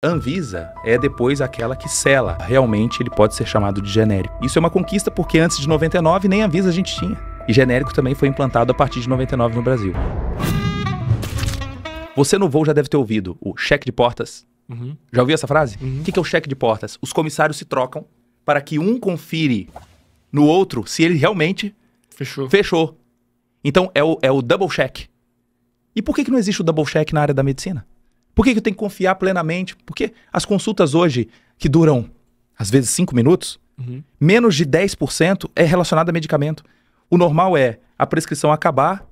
Anvisa é depois aquela que sela. Realmente ele pode ser chamado de genérico. Isso é uma conquista porque antes de 99 nem Anvisa a gente tinha. E genérico também foi implantado a partir de 99 no Brasil. Você no voo já deve ter ouvido o cheque de portas. Uhum. Já ouviu essa frase? Uhum. O que é o cheque de portas? Os comissários se trocam para que um confire no outro se ele realmente fechou. fechou. Então é o, é o double check. E por que, que não existe o double check na área da medicina? Por que, que eu tenho que confiar plenamente? Porque as consultas hoje, que duram às vezes 5 minutos, uhum. menos de 10% é relacionado a medicamento. O normal é a prescrição acabar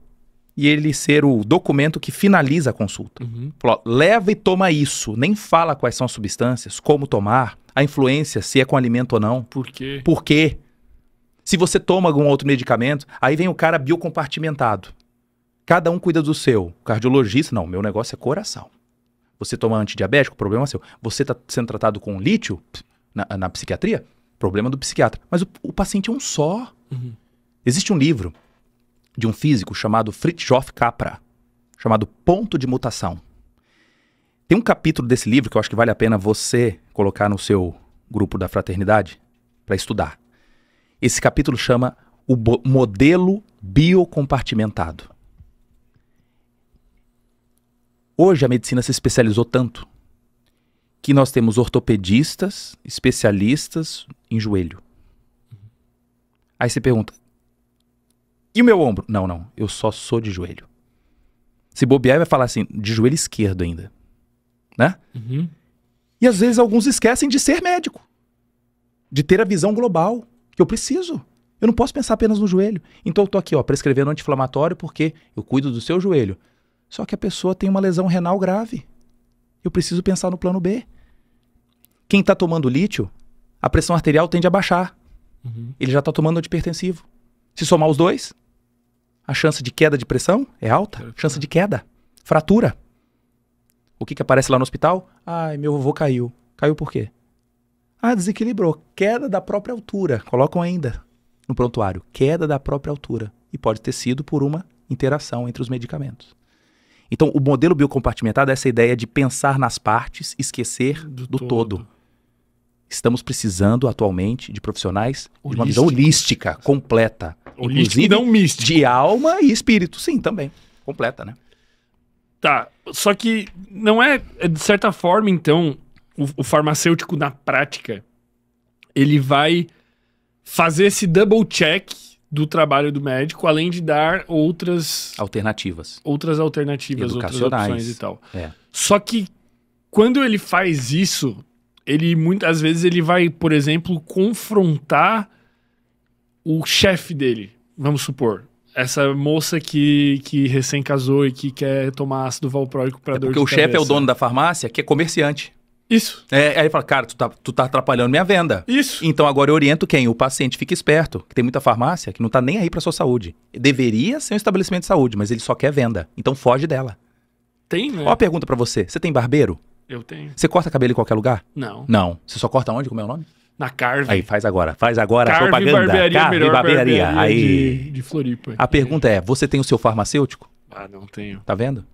e ele ser o documento que finaliza a consulta. Uhum. Leva e toma isso, nem fala quais são as substâncias, como tomar, a influência, se é com alimento ou não. Por quê? Por quê? Se você toma algum outro medicamento, aí vem o cara biocompartimentado. Cada um cuida do seu. O cardiologista, não, meu negócio é coração. Você toma antidiabético, problema é seu. Você está sendo tratado com lítio na, na, psiquiatria, problema do psiquiatra. Mas o, o paciente é um só. Uhum. Existe um livro de um físico chamado Fritjof Capra, chamado Ponto de Mutação. Tem um capítulo desse livro que eu acho que vale a pena você colocar no seu grupo da fraternidade para estudar. Esse capítulo chama O Modelo Biocompartimentado. Hoje a medicina se especializou tanto que nós temos ortopedistas, especialistas em joelho. Aí você pergunta: e o meu ombro? Não, não, eu só sou de joelho. Se bobear, vai falar assim, de joelho esquerdo ainda. Né? Uhum. E às vezes alguns esquecem de ser médico, de ter a visão global que eu preciso. Eu não posso pensar apenas no joelho. Então eu tô aqui, ó, prescrevendo anti-inflamatório porque eu cuido do seu joelho. Só que a pessoa tem uma lesão renal grave. Eu preciso pensar no plano B. Quem está tomando lítio, a pressão arterial tende a baixar. Uhum. Ele já está tomando antipertensivo. Se somar os dois, a chance de queda de pressão é alta. Chance de queda, fratura. O que, que aparece lá no hospital? Ai, meu avô caiu. Caiu por quê? Ah, desequilibrou. Queda da própria altura. Colocam ainda no prontuário. Queda da própria altura. E pode ter sido por uma interação entre os medicamentos. Então, o modelo biocompartimentado é essa ideia de pensar nas partes, esquecer do, do todo. todo. Estamos precisando atualmente de profissionais de uma visão holística, completa. Holística não mística. De alma e espírito, sim, também. Completa, né? Tá. Só que não é, é, de certa forma, então, o, o farmacêutico na prática, ele vai fazer esse double check do trabalho do médico, além de dar outras alternativas, outras alternativas, outras opções e tal. É. Só que quando ele faz isso, ele muitas vezes ele vai, por exemplo, confrontar o chefe dele, vamos supor, essa moça que, que recém casou e que quer tomar ácido valproico para é dor de cabeça. Porque o chefe é o dono da farmácia, que é comerciante. Isso. É, aí fala, cara, tu tá, tu tá atrapalhando minha venda. Isso. Então agora eu oriento quem? O paciente fica esperto, que tem muita farmácia que não tá nem aí pra sua saúde. Deveria ser um estabelecimento de saúde, mas ele só quer venda. Então foge dela. Tem, né? Ó a pergunta para você. Você tem barbeiro? Eu tenho. Você corta cabelo em qualquer lugar? Não. Não. Você só corta onde? Como é o nome? Na Carve. Aí, faz agora. Faz agora Carve, a propaganda. Barbearia, Carve, melhor barbearia. barbearia aí. De, de Floripa. A pergunta é, você tem o seu farmacêutico? Ah, não tenho. Tá vendo?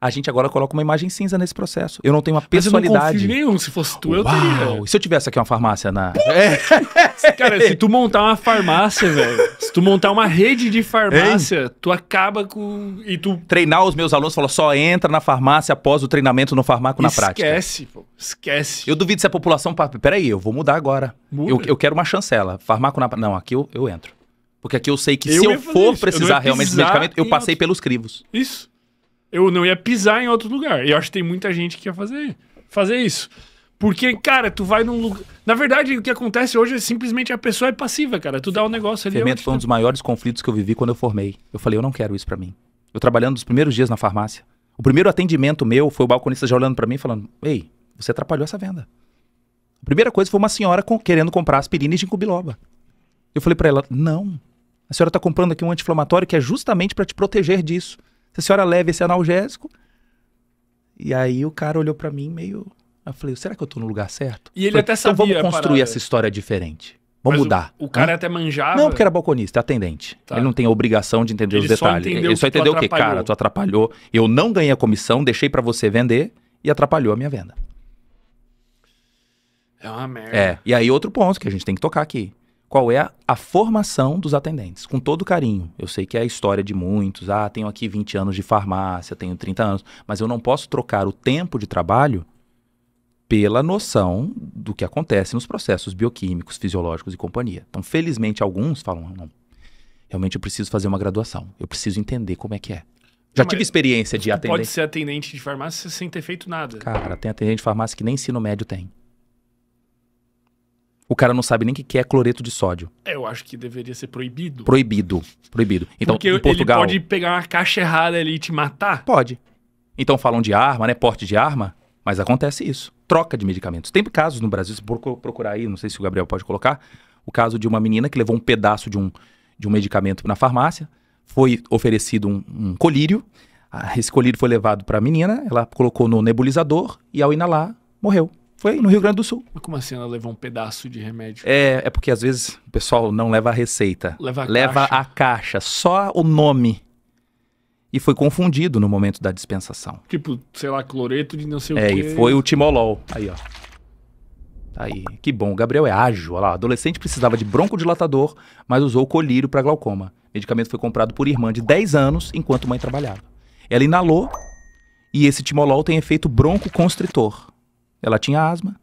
a gente agora coloca uma imagem cinza nesse processo. Eu não tenho uma personalidade. Mas eu não nenhum, se fosse tu, eu Uau. teria. E se eu tivesse aqui uma farmácia na. É. Cara, se tu montar uma farmácia, velho. Se tu montar uma rede de farmácia, tu acaba com. E tu. Treinar os meus alunos, falou só entra na farmácia após o treinamento no farmaco na prática. Esquece, pô. Esquece. Eu duvido se a população. Peraí, eu vou mudar agora. Muda. Eu, eu quero uma chancela. farmaco na. Não, aqui eu, eu entro. Porque aqui eu sei que eu se eu for precisar precisar realmente de medicamento, eu passei outro. pelos crivos. Isso eu não ia pisar em outro lugar. E eu acho que tem muita gente que ia fazer, fazer isso. Porque, cara, tu vai num lugar. Na verdade, o que acontece hoje é simplesmente a pessoa é passiva, cara. Tu dá o um negócio ali. Fermento é foi um dos maiores conflitos que eu vivi quando eu formei. Eu falei, eu não quero isso para mim. Eu trabalhando nos primeiros dias na farmácia. O primeiro atendimento meu foi o balconista já olhando para mim falando: Ei, você atrapalhou essa venda. A primeira coisa foi uma senhora com... querendo comprar aspirina e ginkgo Eu falei para ela: Não. A senhora tá comprando aqui um anti-inflamatório que é justamente para te proteger disso. Se a senhora leva esse analgésico. E aí o cara olhou para mim meio. Eu falei, será que eu tô no lugar certo? E ele falei, até sabia. Então vamos construir essa história diferente. Vamos Mas mudar. O, o cara hum? até manjava. Não, porque era balconista, atendente. Tá. Ele não tem a obrigação de entender ele os detalhes. ele só entendeu o que, cara, tu atrapalhou. Eu não ganhei a comissão, deixei para você vender e atrapalhou a minha venda. É uma merda. É. E aí outro ponto que a gente tem que tocar aqui qual é a, a, formação dos atendentes, com todo carinho. Eu sei que é a história de muitos, ah, tenho aqui 20 anos de farmácia, tenho 30 anos, mas eu não posso trocar o tempo de trabalho pela noção do que acontece nos processos bioquímicos, fisiológicos e companhia. Então, felizmente, alguns falam, ah, não, realmente eu preciso fazer uma graduação, eu preciso entender como é que é. Já não, tive experiência de atendente. Pode ser atendente de farmácia sem ter feito nada. Cara, tem atendente de farmácia que nem ensino médio tem. O cara não sabe nem o que é cloreto de sódio. Eu acho que deveria ser proibido. Proibido, proibido. Então, Porque em Portugal, ele pode pegar uma caixa errada ali e te matar? Pode. Então falam de arma, né? Porte de arma, mas acontece isso. Troca de medicamentos. Tem casos no Brasil, se procurar aí, não sei se o Gabriel pode colocar, o caso de uma menina que levou um pedaço de um, de um medicamento na farmácia, foi oferecido um, um colírio, esse colírio foi levado para a menina, ela colocou no nebulizador e ao inalar, morreu. Foi no Rio Grande do Sul. Mas como assim ela levou um pedaço de remédio? É, é porque às vezes o pessoal não leva a receita. Leva a leva caixa. a caixa, só o nome. E foi confundido no momento da dispensação. Tipo, sei lá, cloreto de não sei é, o quê. É, e foi o Timolol. Aí, ó. Tá aí, que bom. O Gabriel é ágil. Olha lá, adolescente precisava de broncodilatador, mas usou colírio para glaucoma. O medicamento foi comprado por irmã de 10 anos enquanto mãe trabalhava. Ela inalou e esse timolol tem efeito broncoconstritor ela tinha asma.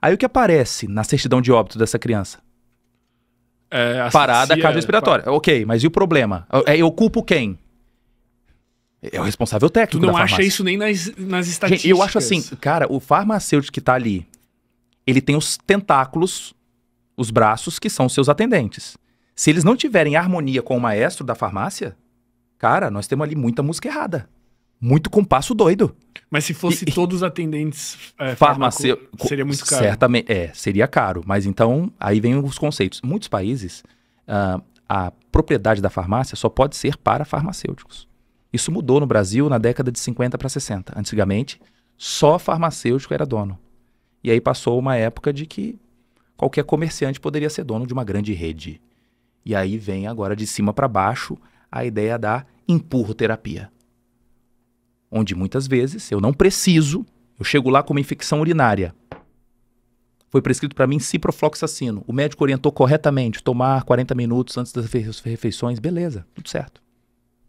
Aí o que aparece na certidão de óbito dessa criança? É, Parada cardiorrespiratória. respiratória ok, mas e o problema? Eu, é, eu culpo quem? É o responsável técnico. Tu não acha isso nem nas, nas estatísticas. Gente, eu acho assim, cara, o farmacêutico que tá ali, ele tem os tentáculos, os braços, que são seus atendentes. Se eles não tiverem harmonia com o maestro da farmácia, cara, nós temos ali muita música errada muito compasso doido. Mas se fosse e, todos os atendentes é, farmacêuticos, seria muito caro. Certamente, é, seria caro. Mas então, aí vem os conceitos. Muitos países, uh, a propriedade da farmácia só pode ser para farmacêuticos. Isso mudou no Brasil na década de 50 para 60. Antigamente, só farmacêutico era dono. E aí passou uma época de que qualquer comerciante poderia ser dono de uma grande rede. E aí vem agora de cima para baixo a ideia da empurroterapia. terapia onde muitas vezes eu não preciso, eu chego lá com uma infecção urinária. Foi prescrito para mim ciprofloxacino. O médico orientou corretamente tomar 40 minutos antes das refeições, beleza, tudo certo.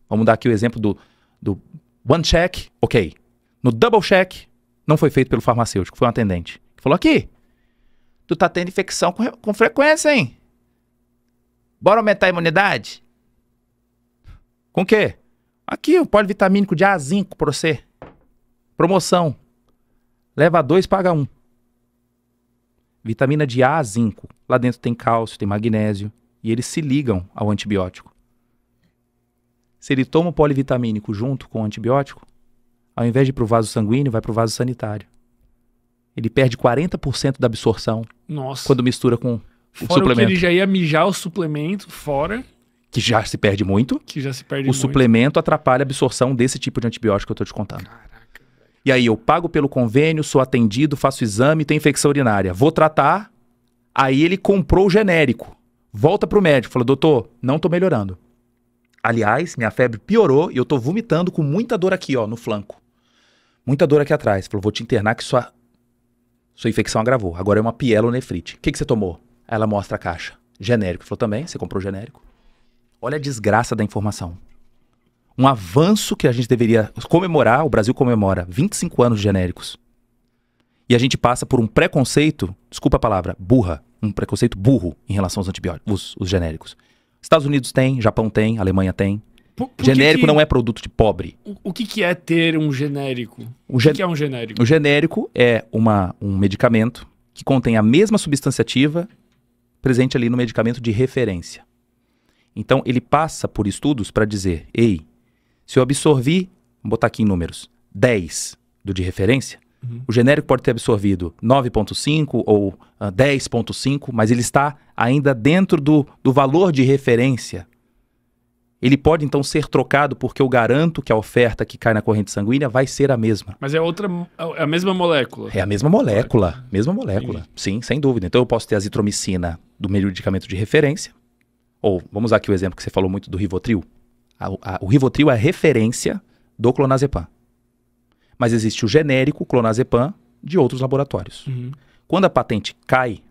Vamos dar aqui o exemplo do, do one check, ok. No double check, não foi feito pelo farmacêutico, foi um atendente. Falou aqui, tu tá tendo infecção com, com frequência, hein? Bora aumentar a imunidade? Com o quê? Aqui, o polivitamínico de A, zinco pra você. Promoção. Leva dois, paga um. Vitamina de A, zinco. Lá dentro tem cálcio, tem magnésio. E eles se ligam ao antibiótico. Se ele toma o polivitamínico junto com o antibiótico, ao invés de ir pro vaso sanguíneo, vai pro vaso sanitário. Ele perde 40% da absorção. Nossa. Quando mistura com o fora suplemento. O que ele já ia mijar o suplemento fora que já se perde muito. Que já se perde o muito. O suplemento atrapalha a absorção desse tipo de antibiótico que eu estou te contando. Caraca, e aí eu pago pelo convênio, sou atendido, faço exame, tenho infecção urinária. Vou tratar, aí ele comprou o genérico. Volta para o médico, falou, doutor, não estou melhorando. Aliás, minha febre piorou e eu estou vomitando com muita dor aqui, ó, no flanco. Muita dor aqui atrás. Falou, vou te internar que sua, sua infecção agravou. Agora é uma pielonefrite. O que, que você tomou? Ela mostra a caixa. Genérico. Falou, também, você comprou genérico. Olha a desgraça da informação. Um avanço que a gente deveria comemorar, o Brasil comemora 25 anos de genéricos. E a gente passa por um preconceito, desculpa a palavra, burra, um preconceito burro em relação aos antibióticos, os, os genéricos. Estados Unidos tem, Japão tem, Alemanha tem. Por, por genérico que não é produto de pobre. O, o que, que, é ter um genérico? O, gen... o que, é um genérico? O genérico é uma, um medicamento que contém a mesma substância ativa presente ali no medicamento de referência. Então ele passa por estudos para dizer: ei, se eu absorvi, vou botar aqui em números, 10 do de referência, uhum. o genérico pode ter absorvido 9,5 ou uh, ah, 10,5, mas ele está ainda dentro do, do valor de referência. Ele pode então ser trocado, porque eu garanto que a oferta que cai na corrente sanguínea vai ser a mesma. Mas é outra, é a mesma molécula. É a mesma molécula, mesma molécula. Sim, Sim sem dúvida. Então eu posso ter a azitromicina do medicamento de referência, ou, vamos usar aqui o exemplo que você falou muito do Rivotril. A, a, o Rivotril é a referência do clonazepam. Mas existe o genérico clonazepam de outros laboratórios. Uhum. Quando a patente cai,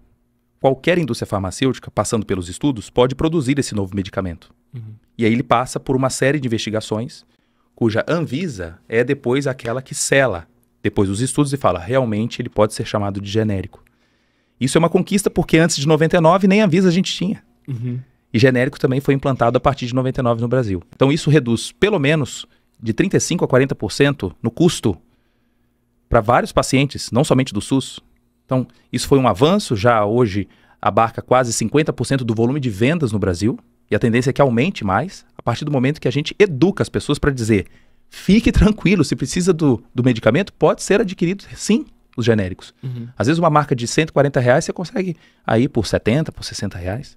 qualquer indústria farmacêutica, passando pelos estudos, pode produzir esse novo medicamento. Uhum. E aí ele passa por uma série de investigações, cuja Anvisa é depois aquela que sela depois dos estudos e fala, realmente ele pode ser chamado de genérico. Isso é uma conquista porque antes de 99 nem Anvisa a gente tinha. Uhum e genérico também foi implantado a partir de 99 no Brasil. Então isso reduz pelo menos de 35 a 40% no custo para vários pacientes, não somente do SUS. Então isso foi um avanço, já hoje abarca quase 50% do volume de vendas no Brasil e a tendência é que aumente mais a partir do momento que a gente educa as pessoas para dizer: fique tranquilo, se precisa do, do medicamento, pode ser adquirido sim os genéricos. Uhum. Às vezes uma marca de 140 reais você consegue aí por 70, por 60 reais.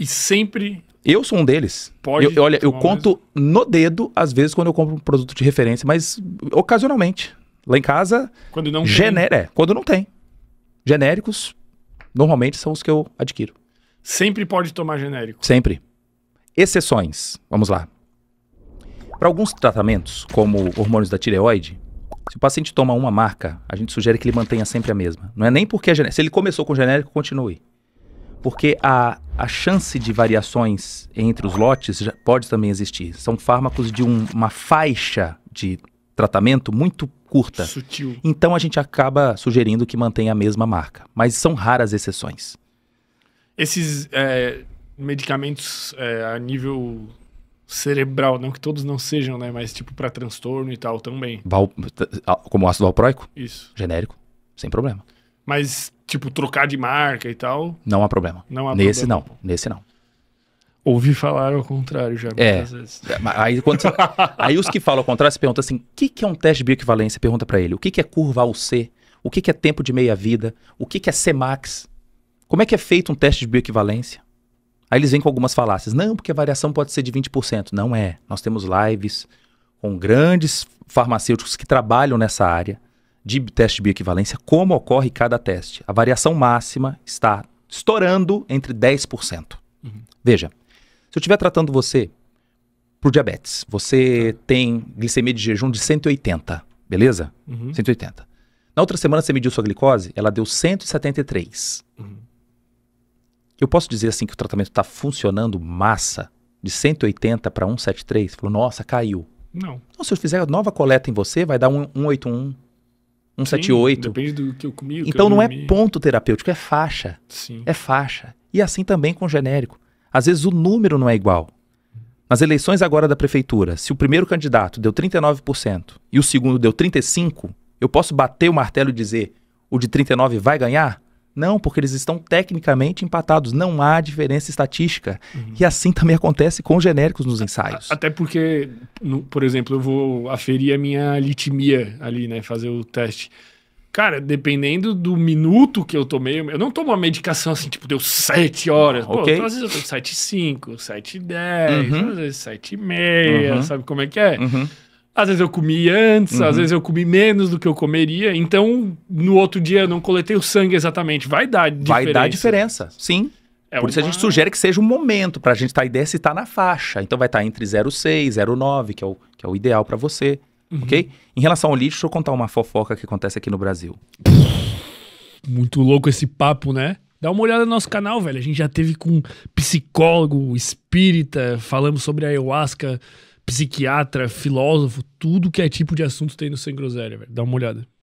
E sempre. Eu sou um deles. Pode. Eu, olha, eu conto mesmo. no dedo, às vezes, quando eu compro um produto de referência, mas ocasionalmente. Lá em casa. Quando não gené tem. É, quando não tem. Genéricos, normalmente, são os que eu adquiro. Sempre pode tomar genérico? Sempre. Exceções. Vamos lá. Para alguns tratamentos, como hormônios da tireoide, se o paciente toma uma marca, a gente sugere que ele mantenha sempre a mesma. Não é nem porque é genérico. Se ele começou com genérico, continue porque a, a chance de variações entre os lotes pode também existir. São fármacos de um, uma faixa de tratamento muito curta. Sutil. Então a gente acaba sugerindo que mantenha a mesma marca, mas são raras exceções. Esses é, medicamentos é, a nível cerebral, não que todos não sejam, né, mas tipo para transtorno e tal também. Val, como ácido valproico? Isso. Genérico, sem problema. Mas, tipo, trocar de marca e tal. Não há problema. Não há Nesse problema. não. Nesse não. Ouvi falar ao contrário já é. vezes. É, aí, quando você... aí os que falam ao contrário, se perguntam assim: o que, que é um teste de bioequivalência? Pergunta para ele: o que, que é curva AUC? O que, que é tempo de meia-vida? O que, que é Cmax? Como é que é feito um teste de bioequivalência? Aí eles vêm com algumas falácias. Não, porque a variação pode ser de 20%. Não é. Nós temos lives com grandes farmacêuticos que trabalham nessa área de teste de bioequivalência, como ocorre cada teste. A variação máxima está estourando entre 10%. Uhum. Veja, se eu estiver tratando você por diabetes, você tá. tem glicemia de jejum de 180, beleza? Uhum. 180. Na outra semana você mediu sua glicose, ela deu 173. Uhum. Eu posso dizer assim que o tratamento está funcionando massa de 180 para 173? Falou, nossa, caiu. Não. Então, se eu fizer a nova coleta em você, vai dar um 181, 178. Sim, depende do que eu comi. então eu não é ponto terapêutico, é faixa. Sim. É faixa. E assim também com genérico. Às vezes o número não é igual. Nas eleições agora da prefeitura, se o primeiro candidato deu 39% e o segundo deu 35%, eu posso bater o martelo e dizer o de 39 vai ganhar? Não, porque eles estão tecnicamente empatados. Não há diferença estatística. Uhum. E assim também acontece com genéricos nos ensaios. Até porque, no, por exemplo, eu vou aferir a minha litimia ali, né? Fazer o teste. Cara, dependendo do minuto que eu tomei, eu não tomo uma medicação assim, tipo, deu 7 horas. Pô, okay. às vezes eu tomo 7 5, 7 10, uhum. às vezes 7 e meia, uhum. sabe como é que é? Uhum. Às vezes eu comi antes, uhum. às vezes eu comi menos do que eu comeria. Então, no outro dia eu não coletei o sangue exatamente. Vai dar diferença. Vai dar diferença, sim. É Por uma... isso a gente sugere que seja um momento para a gente tá, a ideia é se está na faixa. Então vai estar tá entre 0,6, 0,9, que, é o, que é o ideal para você. Uhum. Ok? Em relação ao lixo, deixa eu contar uma fofoca que acontece aqui no Brasil. Muito louco esse papo, né? Dá uma olhada no nosso canal, velho. A gente já teve com psicólogo, espírita, falamos sobre ayahuasca psiquiatra, filósofo, tudo que é tipo de assunto tem no Sem Groselha, velho. Dá uma olhada.